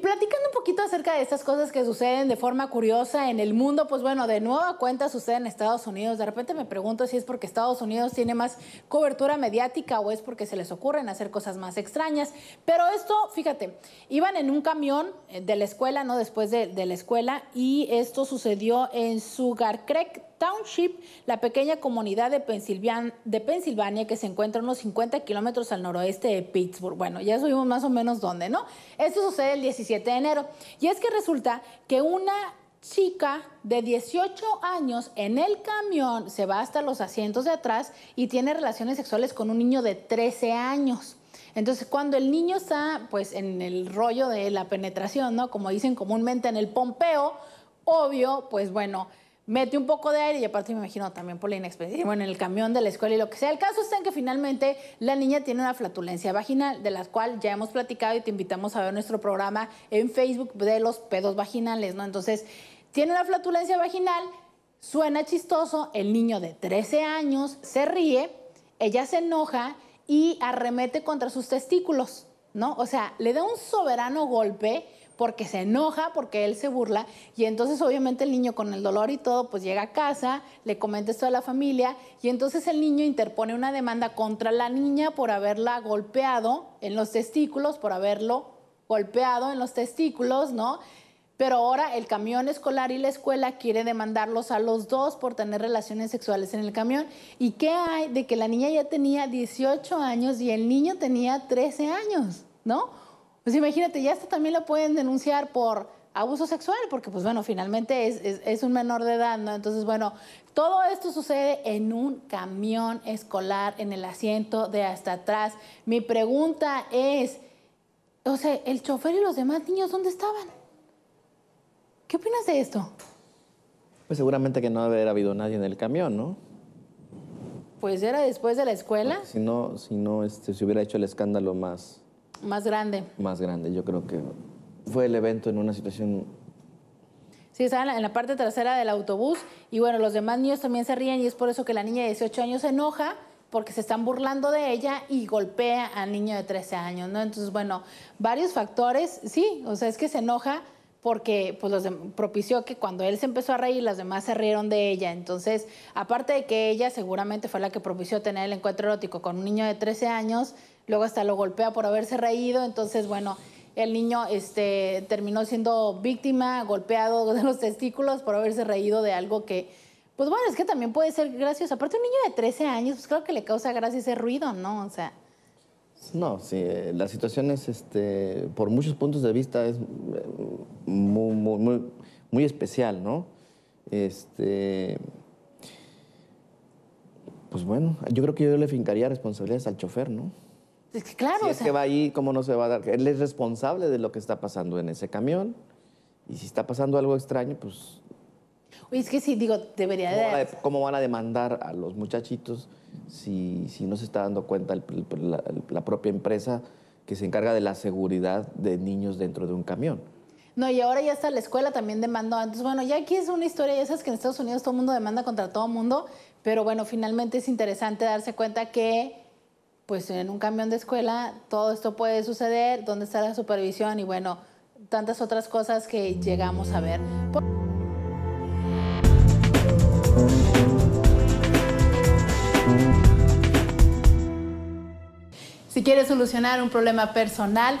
platicando un poquito acerca de estas cosas que suceden de forma curiosa en el mundo, pues bueno, de nueva cuenta sucede en Estados Unidos. De repente me pregunto si es porque Estados Unidos tiene más cobertura mediática o es porque se les ocurren hacer cosas más extrañas. Pero esto, fíjate, iban en un camión eh, de la escuela, ¿no? Después de, de la escuela, y esto sucedió en Sugar Creek, Township, la pequeña comunidad de, Pensilvania, que se encuentra unos 50 kilómetros al noroeste de Pittsburgh. Bueno, ya subimos más o menos dónde, ¿no? Esto sucede el 17 de enero. Y es que resulta que una chica de 18 años en el camión se va hasta los asientos de atrás y tiene relaciones sexuales con un niño de 13 años. Entonces, cuando el niño está pues en el rollo de la penetración, ¿no? Como dicen comúnmente en el pompeo, obvio, pues bueno, mete un poco de aire y aparte me imagino también por la inexperiencia, bueno, en el camión de la escuela y lo que sea. El caso está en que finalmente la niña tiene una flatulencia vaginal, de la cual ya hemos platicado y te invitamos a ver nuestro programa en Facebook de los pedos vaginales, ¿no? Entonces, tiene una flatulencia vaginal, suena chistoso, el niño de 13 años se ríe, ella se enoja y arremete contra sus testículos, ¿no? O sea, le da un soberano golpe porque se enoja, porque él se burla. Y entonces obviamente el niño con el dolor y todo, pues llega a casa, le comenta esto a la familia y entonces el niño interpone una demanda contra la niña por haberla golpeado en los testículos, por haberlo golpeado en los testículos, ¿no? Pero ahora el camión escolar y la escuela quiere demandarlos a los dos por tener relaciones sexuales en el camión. ¿Y qué hay de que la niña ya tenía 18 años y el niño tenía 13 años, ¿no? Pues imagínate, ya hasta también lo pueden denunciar por abuso sexual, porque pues bueno, finalmente es, un menor de edad, ¿no? Entonces, bueno, todo esto sucede en un camión escolar, en el asiento de hasta atrás. Mi pregunta es, o sea, el chofer y los demás niños, ¿dónde estaban? ¿Qué opinas de esto? Pues seguramente que no hubiera habido nadie en el camión, ¿no? Pues era después de la escuela. si no, si no, este, se hubiera hecho el escándalo más, más grande. Más grande, yo creo que fue el evento en una situación... Sí, estaban en la parte trasera del autobús y bueno, los demás niños también se ríen y es por eso que la niña de 18 años se enoja porque se están burlando de ella y golpea al niño de 13 años, ¿no? Entonces, bueno, varios factores, sí, o sea, es que se enoja porque pues, los propició que cuando él se empezó a reír, las demás se rieron de ella. Entonces, aparte de que ella seguramente fue la que propició tener el encuentro erótico con un niño de 13 años, luego hasta lo golpea por haberse reído, entonces bueno, el niño este, terminó siendo víctima, golpeado de los testículos por haberse reído de algo que, pues bueno, es que también puede ser gracioso. Aparte, un niño de 13 años, pues creo que le causa gracia ese ruido, ¿no? O sea... No, sí, eh, la situación es, este, por muchos puntos de vista, es eh, muy, muy especial, ¿no? Este, pues bueno, yo creo que yo le fincaría responsabilidades al chofer, ¿no? Es que claro. es que va ahí, ¿cómo no se va a dar? Él es responsable de lo que está pasando en ese camión. Y si está pasando algo extraño, pues. Oye, es que sí, digo, debería de... ¿Cómo van a demandar a los muchachitos si, si no se está dando cuenta la, propia empresa que se encarga de la seguridad de niños dentro de un camión? No, y ahora ya está la escuela también demandando. Entonces, bueno, ya aquí es una historia, ya sabes que en Estados Unidos todo el mundo demanda contra todo el mundo, pero bueno, finalmente es interesante darse cuenta que pues en un camión de escuela todo esto puede suceder, dónde está la supervisión y bueno, tantas otras cosas que llegamos a ver. Si quieres solucionar un problema personal,